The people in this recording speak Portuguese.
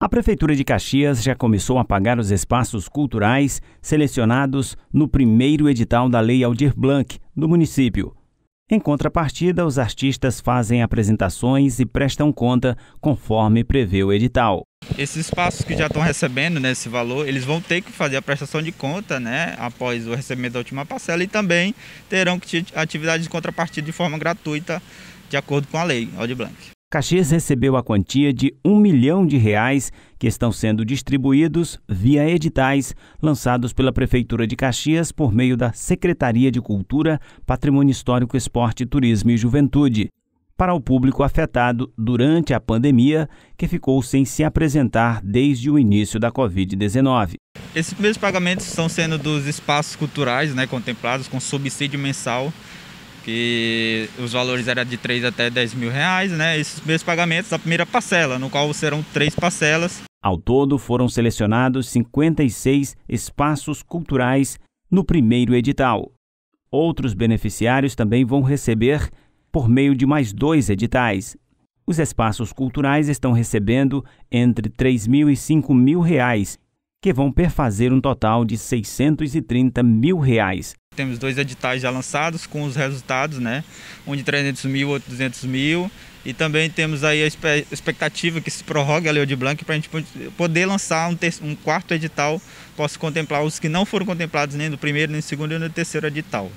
A Prefeitura de Caxias já começou a pagar os espaços culturais selecionados no primeiro edital da Lei Aldir Blanc do município. Em contrapartida, os artistas fazem apresentações e prestam conta conforme prevê o edital. Esses espaços que já estão recebendo né, esse valor, eles vão ter que fazer a prestação de conta né, após o recebimento da última parcela e também terão que ter atividades de contrapartida de forma gratuita, de acordo com a lei Aldir Blanc. Caxias recebeu a quantia de um milhão de reais que estão sendo distribuídos via editais lançados pela Prefeitura de Caxias por meio da Secretaria de Cultura, Patrimônio Histórico, Esporte, Turismo e Juventude, para o público afetado durante a pandemia, que ficou sem se apresentar desde o início da Covid-19. Esses primeiros pagamentos estão sendo dos espaços culturais né, contemplados com subsídio mensal que os valores eram de 3 até 10 mil reais, né? Esses meus pagamentos, da primeira parcela, no qual serão três parcelas. Ao todo, foram selecionados 56 espaços culturais no primeiro edital. Outros beneficiários também vão receber por meio de mais dois editais. Os espaços culturais estão recebendo entre 3 mil e 5 mil reais, que vão perfazer um total de 630 mil reais temos dois editais já lançados com os resultados, né? Um de 300 mil, outro de 200 mil. E também temos aí a expectativa que se prorrogue a Leo de Blanc para a gente poder lançar um, um, quarto edital, possa contemplar os que não foram contemplados nem do primeiro, nem do segundo, nem do terceiro edital.